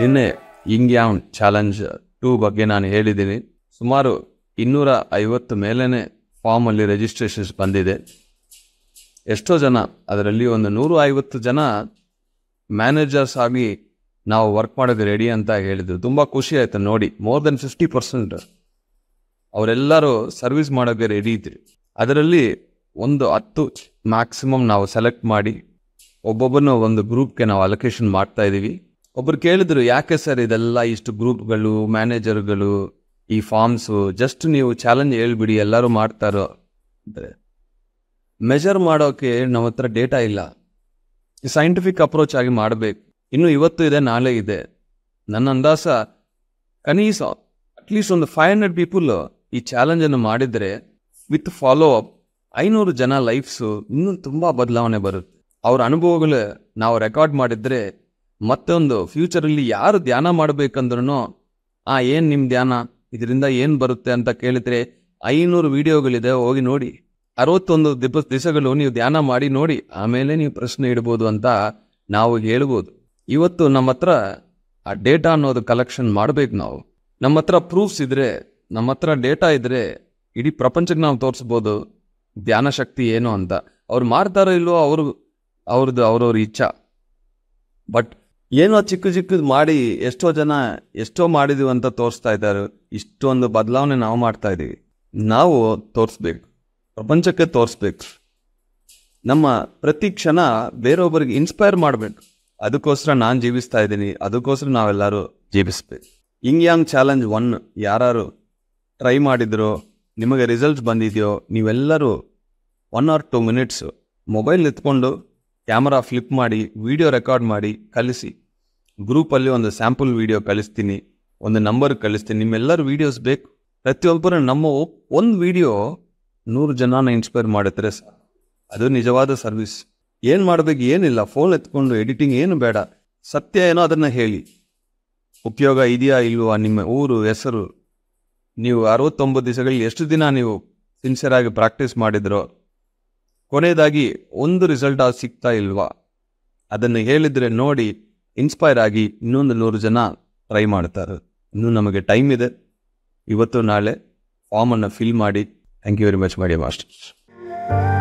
ನಿನ್ನೆ ಇಂಗ್ Yang challenge two ಬಗ್ಗೆ ನಾನು ಹೇಳಿದ್ದೀನಿ ಸುಮಾರು ಇನ್ನೂರ ಐವತ್ತು ಮೇಲೇ ಫಾರ್ಮಲ್ಲಿ ರಿಜಿಸ್ಟ್ರೇಷನ್ಸ್ ಬಂದಿದೆ ಎಷ್ಟೋ ಜನ ಅದರಲ್ಲಿ ಒಂದು ನೂರು ಐವತ್ತು ಜನ ಮ್ಯಾನೇಜರ್ಸ್ ಆಗಿ ನಾವು ವರ್ಕ್ ಮಾಡೋದು ರೆಡಿ ಅಂತ ಹೇಳಿದ್ರು ತುಂಬ ಖುಷಿ ಆಯಿತು ನೋಡಿ ಮೋರ್ ದೆನ್ ಫಿಫ್ಟಿ ಪರ್ಸೆಂಟ್ ಅವರೆಲ್ಲರೂ ಸರ್ವಿಸ್ ಮಾಡೋಕ್ಕೆ ರೆಡಿ ಇದ್ರಿ ಅದರಲ್ಲಿ ಒಂದು ಹತ್ತು ಮ್ಯಾಕ್ಸಿಮಮ್ ನಾವು ಸೆಲೆಕ್ಟ್ ಮಾಡಿ ಒಬ್ಬೊಬ್ಬನ ಒಂದು ಗ್ರೂಪ್ಗೆ ನಾವು ಅಲೊಕೇಶನ್ ಮಾಡ್ತಾ ಇದ್ದೀವಿ ಒಬ್ರು ಕೇಳಿದ್ರು ಯಾಕೆ ಸರ್ ಇದೆಲ್ಲ ಇಷ್ಟು ಗ್ರೂಪ್ಗಳು ಮ್ಯಾನೇಜರ್ಗಳು ಈ ಫಾರ್ಮ್ಸು ಜಸ್ಟ್ ನೀವು ಚಾಲೆಂಜ್ ಹೇಳ್ಬಿಡಿ ಎಲ್ಲರೂ ಮಾಡ್ತಾರೋ ಅಂದರೆ ಮೆಜರ್ ಮಾಡೋಕೆ ನಮ್ಮ ಹತ್ರ ಡೇಟಾ ಇಲ್ಲ ಸೈಂಟಿಫಿಕ್ ಅಪ್ರೋಚ್ ಆಗಿ ಮಾಡಬೇಕು ಇನ್ನು ಇವತ್ತು ಇದೆ ನಾಳೆ ಇದೆ ನನ್ನ ಅಂದಾಸ ಕನೀಸ ಅಟ್ಲೀಸ್ಟ್ ಒಂದು ಫೈವ್ ಹಂಡ್ರೆಡ್ ಪೀಪಲ್ ಈ ಚಾಲೆಂಜನ್ನು ಮಾಡಿದರೆ ವಿತ್ ಫಾಲೋ ಅಪ್ ಐನೂರು ಜನ ಲೈಫ್ಸು ಇನ್ನೂ ತುಂಬ ಬದಲಾವಣೆ ಬರುತ್ತೆ ಅವ್ರ ಅನುಭವಗಳು ನಾವು ರೆಕಾರ್ಡ್ ಮಾಡಿದರೆ ಮತ್ತೊಂದು ಫ್ಯೂಚರಲ್ಲಿ ಯಾರು ಧ್ಯಾನ ಮಾಡಬೇಕಂದ್ರೂ ಆ ಏನು ನಿಮ್ಮ ಧ್ಯಾನ ಇದರಿಂದ ಏನು ಬರುತ್ತೆ ಅಂತ ಕೇಳಿದ್ರೆ ಐನೂರು ವಿಡಿಯೋಗಳಿದೆ ಹೋಗಿ ನೋಡಿ ಅರವತ್ತೊಂದು ದಿಪಸ್ ದಿವಸಗಳು ನೀವು ಧ್ಯಾನ ಮಾಡಿ ನೋಡಿ ಆಮೇಲೆ ನೀವು ಪ್ರಶ್ನೆ ಇಡ್ಬೋದು ಅಂತ ನಾವು ಹೇಳ್ಬೋದು ಇವತ್ತು ನಮ್ಮ ಹತ್ರ ಆ ಡೇಟಾ ಅನ್ನೋದು ಕಲೆಕ್ಷನ್ ಮಾಡಬೇಕು ನಾವು ನಮ್ಮ ಹತ್ರ ಪ್ರೂಫ್ಸ್ ಇದ್ರೆ ನಮ್ಮ ಹತ್ರ ಡೇಟಾ ಇದ್ರೆ ಇಡೀ ಪ್ರಪಂಚಕ್ಕೆ ನಾವು ತೋರಿಸ್ಬೋದು ಧ್ಯಾನ ಶಕ್ತಿ ಏನು ಅಂತ ಅವ್ರು ಮಾಡ್ತಾರೋ ಇಲ್ವೋ ಅವರು ಅವ್ರದ್ದು ಅವ್ರವ್ರ ಇಚ್ಛಾ ಬಟ್ ಏನೋ ಚಿಕ್ಕ ಚಿಕ್ಕದು ಮಾಡಿ ಎಷ್ಟೋ ಜನ ಎಷ್ಟೋ ಮಾಡಿದೀವಿ ಅಂತ ತೋರಿಸ್ತಾ ಇದ್ದಾರೆ ಇಷ್ಟೊಂದು ಬದಲಾವಣೆ ನಾವು ಮಾಡ್ತಾ ಇದ್ದೀವಿ ನಾವು ತೋರಿಸ್ಬೇಕು ಪ್ರಪಂಚಕ್ಕೆ ತೋರಿಸ್ಬೇಕು ನಮ್ಮ ಪ್ರತಿ ಕ್ಷಣ ಬೇರೊಬ್ಬರಿಗೆ ಇನ್ಸ್ಪೈರ್ ಮಾಡಬೇಕು ಅದಕ್ಕೋಸ್ಕರ ನಾನು ಜೀವಿಸ್ತಾ ಇದ್ದೀನಿ ಅದಕ್ಕೋಸ್ಕರ ನಾವೆಲ್ಲರೂ ಜೀವಿಸ್ಬೇಕು ಹಿಂಗ್ ಯಾಂಗ್ ಚಾಲೆಂಜ್ ಒನ್ ಯಾರು ಟ್ರೈ ಮಾಡಿದ್ರು ನಿಮಗೆ ರಿಸಲ್ಟ್ಸ್ ಬಂದಿದೆಯೋ ನೀವೆಲ್ಲರೂ one or two minutes mobile ನಿತ್ಕೊಂಡು ಕ್ಯಾಮ್ರಾ ಫ್ಲಿಪ್ ಮಾಡಿ ವಿಡಿಯೋ ರೆಕಾರ್ಡ್ ಮಾಡಿ ಕಲಿಸಿ ಗ್ರೂಪಲ್ಲಿ ಒಂದು ಸ್ಯಾಂಪಲ್ ವಿಡಿಯೋ ಕಲಿಸ್ತೀನಿ ಒಂದು ನಂಬರ್ ಕಳಿಸ್ತೀನಿ ನಿಮ್ಮೆಲ್ಲರೂ ವೀಡಿಯೋಸ್ ಬೇಕು ಪ್ರತಿಯೊಬ್ಬರು ನಮ್ಮ ಒಂದು ವಿಡಿಯೋ ನೂರು ಜನನ ಇನ್ಸ್ಪೈರ್ ಮಾಡುತ್ತಾರೆ ಅದು ನಿಜವಾದ ಸರ್ವಿಸ್ ಏನು ಮಾಡಬೇಕು ಏನಿಲ್ಲ ಫೋನ್ ಎತ್ಕೊಂಡು ಎಡಿಟಿಂಗ್ ಏನು ಬೇಡ ಸತ್ಯ ಏನೋ ಅದನ್ನು ಹೇಳಿ ಉಪಯೋಗ ಇದೆಯಾ ಇಲ್ವೋ ನಿಮ್ಮ ಊರು ಹೆಸರು ನೀವು ಅರವತ್ತೊಂಬತ್ತು ದಿವಸಗಳಲ್ಲಿ ಎಷ್ಟು ದಿನ ನೀವು ಸಿನ್ಸಿಯರ್ ಆಗಿ ಪ್ರಾಕ್ಟೀಸ್ ಮಾಡಿದ್ರೋ ಕೊನೆಯದಾಗಿ ಒಂದು ರಿಸಲ್ಟ್ ಆ ಸಿಗ್ತಾ ಇಲ್ವಾ ಅದನ್ನು ಹೇಳಿದರೆ ನೋಡಿ ಇನ್ಸ್ಪೈರ್ ಆಗಿ ಇನ್ನೊಂದು ನೂರು ಜನ ಟ್ರೈ ಮಾಡ್ತಾರೆ ಇನ್ನೂ ನಮಗೆ ಟೈಮ್ ಇದೆ ಇವತ್ತು ನಾಳೆ ಫಾರ್ಮನ್ನು ಫಿಲ್ ಮಾಡಿ ಥ್ಯಾಂಕ್ ಯು ವೆರಿ ಮಚ್ ಮಾಡಿ ಮಾಸ್ಟರ್ಸ್